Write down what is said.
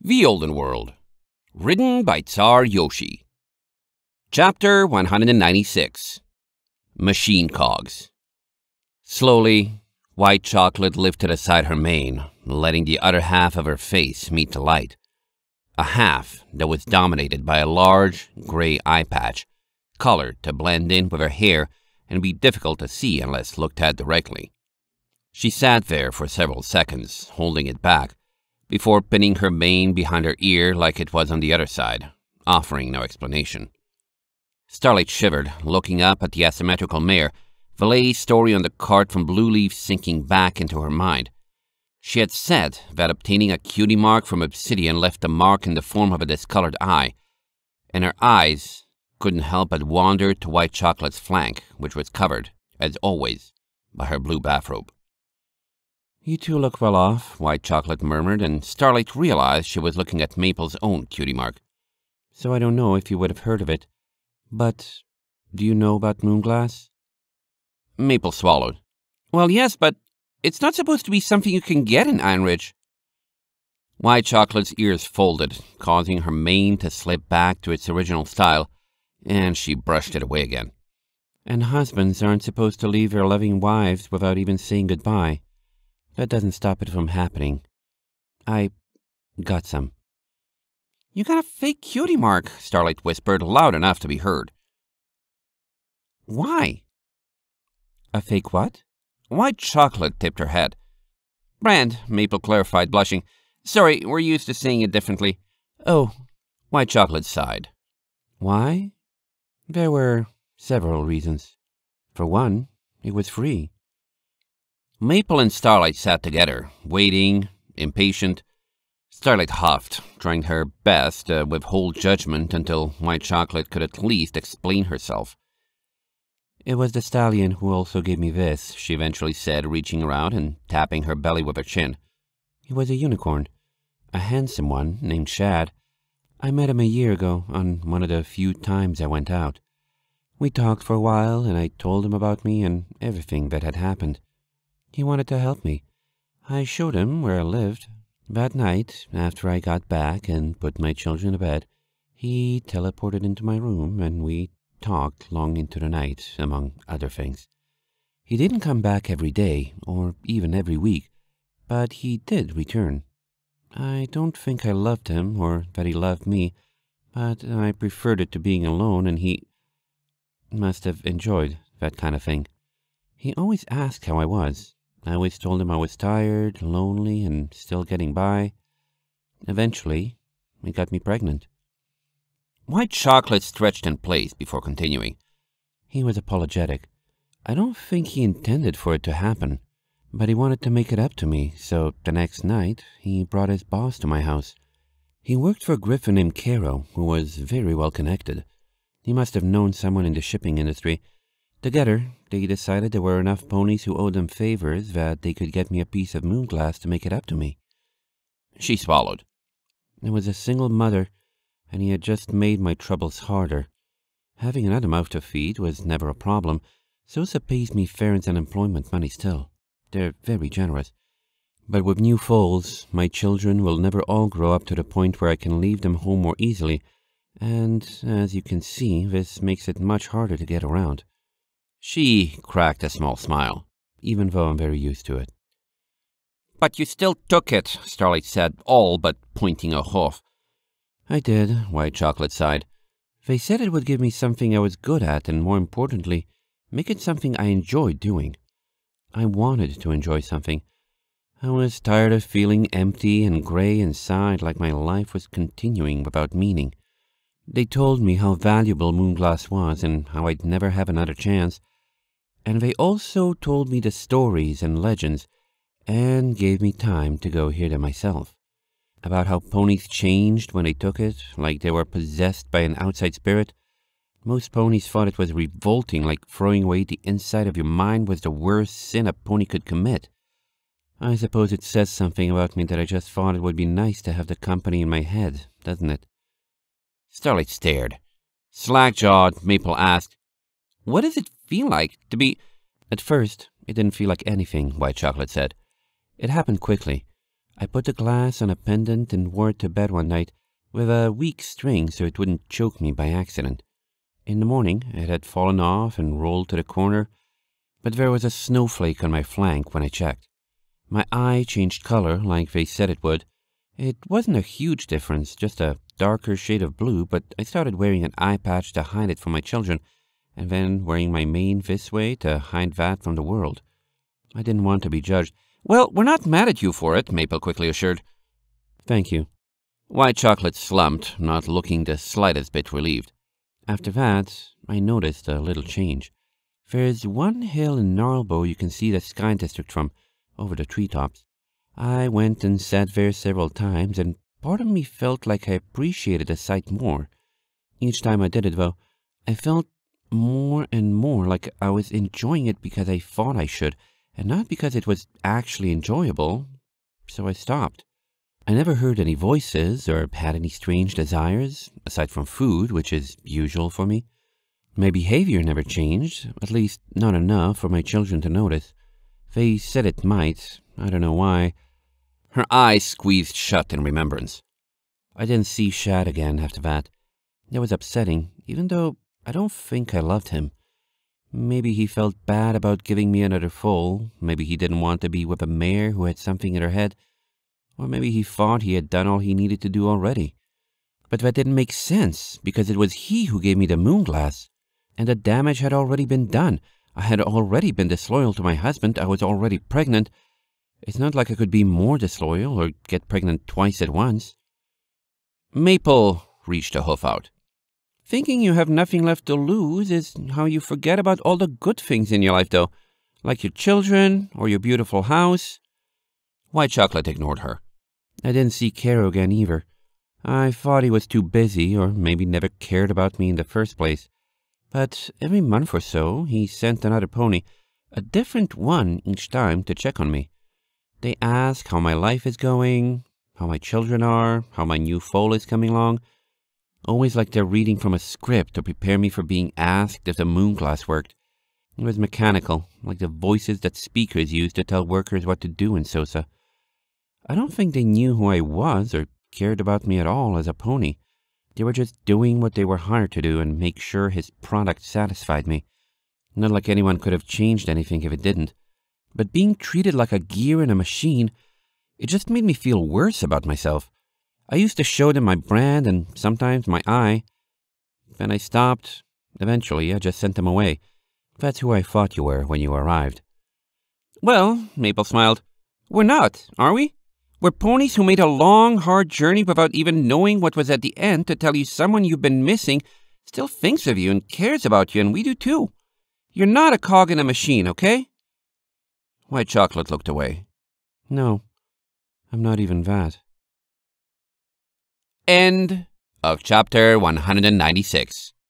The Olden World, written by Tsar Yoshi. Chapter 196 Machine Cogs. Slowly, white chocolate lifted aside her mane, letting the other half of her face meet the light. A half that was dominated by a large, gray eye patch, colored to blend in with her hair and be difficult to see unless looked at directly. She sat there for several seconds, holding it back, before pinning her mane behind her ear like it was on the other side, offering no explanation. Starlight shivered, looking up at the asymmetrical mare, Valet's story on the cart from Blue Leaf sinking back into her mind. She had said that obtaining a cutie mark from Obsidian left a mark in the form of a discolored eye, and her eyes couldn't help but wander to White Chocolate's flank, which was covered, as always, by her blue bathrobe. You two look well off, White Chocolate murmured, and Starlight realized she was looking at Maple's own cutie mark. So I don't know if you would have heard of it. But do you know about Moonglass? Maple swallowed. Well, yes, but it's not supposed to be something you can get in Ironridge. White Chocolate's ears folded, causing her mane to slip back to its original style, and she brushed it away again. And husbands aren't supposed to leave their loving wives without even saying goodbye. That doesn't stop it from happening. I got some. You got a fake cutie mark, Starlight whispered, loud enough to be heard. Why? A fake what? White chocolate tipped her head. Brand, Maple clarified, blushing. Sorry, we're used to seeing it differently. Oh, white chocolate sighed. Why? There were several reasons. For one, it was free. Maple and Starlight sat together, waiting, impatient. Starlight huffed, trying her best to uh, withhold judgment until White Chocolate could at least explain herself. It was the stallion who also gave me this, she eventually said, reaching around and tapping her belly with her chin. He was a unicorn, a handsome one named Shad. I met him a year ago on one of the few times I went out. We talked for a while, and I told him about me and everything that had happened. He wanted to help me. I showed him where I lived. That night, after I got back and put my children to bed, he teleported into my room and we talked long into the night, among other things. He didn't come back every day, or even every week, but he did return. I don't think I loved him or that he loved me, but I preferred it to being alone and he must have enjoyed that kind of thing. He always asked how I was, I always told him I was tired, lonely, and still getting by. Eventually, it got me pregnant. White Chocolate stretched in place before continuing. He was apologetic. I don't think he intended for it to happen, but he wanted to make it up to me, so the next night he brought his boss to my house. He worked for a griffin named Caro, who was very well connected. He must have known someone in the shipping industry. Together, they decided there were enough ponies who owed them favors that they could get me a piece of moonglass to make it up to me. She swallowed. It was a single mother, and he had just made my troubles harder. Having another mouth to feed was never a problem. Sosa pays me ferens and employment money still. They're very generous. But with new foals, my children will never all grow up to the point where I can leave them home more easily, and, as you can see, this makes it much harder to get around. She cracked a small smile, even though I'm very used to it. But you still took it, Starlight said, all but pointing a hoof. I did, White Chocolate sighed. They said it would give me something I was good at and, more importantly, make it something I enjoyed doing. I wanted to enjoy something. I was tired of feeling empty and gray inside like my life was continuing without meaning. They told me how valuable Moonglass was and how I'd never have another chance, and they also told me the stories and legends and gave me time to go hear them myself. About how ponies changed when they took it, like they were possessed by an outside spirit. Most ponies thought it was revolting, like throwing away the inside of your mind was the worst sin a pony could commit. I suppose it says something about me that I just thought it would be nice to have the company in my head, doesn't it? Starlight stared. slack-jawed. Maple asked, What is it feel like to be. At first, it didn't feel like anything, White Chocolate said. It happened quickly. I put the glass and a pendant and wore it to bed one night with a weak string so it wouldn't choke me by accident. In the morning, it had fallen off and rolled to the corner, but there was a snowflake on my flank when I checked. My eye changed color like they said it would. It wasn't a huge difference, just a darker shade of blue, but I started wearing an eye patch to hide it from my children and then wearing my mane this way to hide that from the world. I didn't want to be judged. Well, we're not mad at you for it, Maple quickly assured. Thank you. White Chocolate slumped, not looking the slightest bit relieved. After that, I noticed a little change. There's one hill in Narlbow you can see the Sky District from, over the treetops. I went and sat there several times, and part of me felt like I appreciated the sight more. Each time I did it, though, I felt more and more like I was enjoying it because I thought I should, and not because it was actually enjoyable. So I stopped. I never heard any voices or had any strange desires, aside from food, which is usual for me. My behavior never changed, at least not enough for my children to notice. They said it might, I don't know why. Her eyes squeezed shut in remembrance. I didn't see Shad again after that. It was upsetting, even though I don't think I loved him. Maybe he felt bad about giving me another foal. Maybe he didn't want to be with a mare who had something in her head. Or maybe he thought he had done all he needed to do already. But that didn't make sense, because it was he who gave me the moon glass. And the damage had already been done. I had already been disloyal to my husband. I was already pregnant. It's not like I could be more disloyal or get pregnant twice at once. Maple reached a hoof out. Thinking you have nothing left to lose is how you forget about all the good things in your life, though, like your children or your beautiful house. White Chocolate ignored her. I didn't see Caro again either. I thought he was too busy or maybe never cared about me in the first place. But every month or so, he sent another pony, a different one each time, to check on me. They ask how my life is going, how my children are, how my new foal is coming along, always like they're reading from a script to prepare me for being asked if the moon glass worked. It was mechanical, like the voices that speakers use to tell workers what to do in Sosa. I don't think they knew who I was or cared about me at all as a pony. They were just doing what they were hired to do and make sure his product satisfied me. Not like anyone could have changed anything if it didn't. But being treated like a gear in a machine, it just made me feel worse about myself. I used to show them my brand and sometimes my eye. Then I stopped. Eventually, I just sent them away. That's who I thought you were when you arrived. Well, Maple smiled, we're not, are we? We're ponies who made a long, hard journey without even knowing what was at the end to tell you someone you've been missing still thinks of you and cares about you, and we do too. You're not a cog in a machine, okay? White Chocolate looked away. No, I'm not even that. End of chapter 196.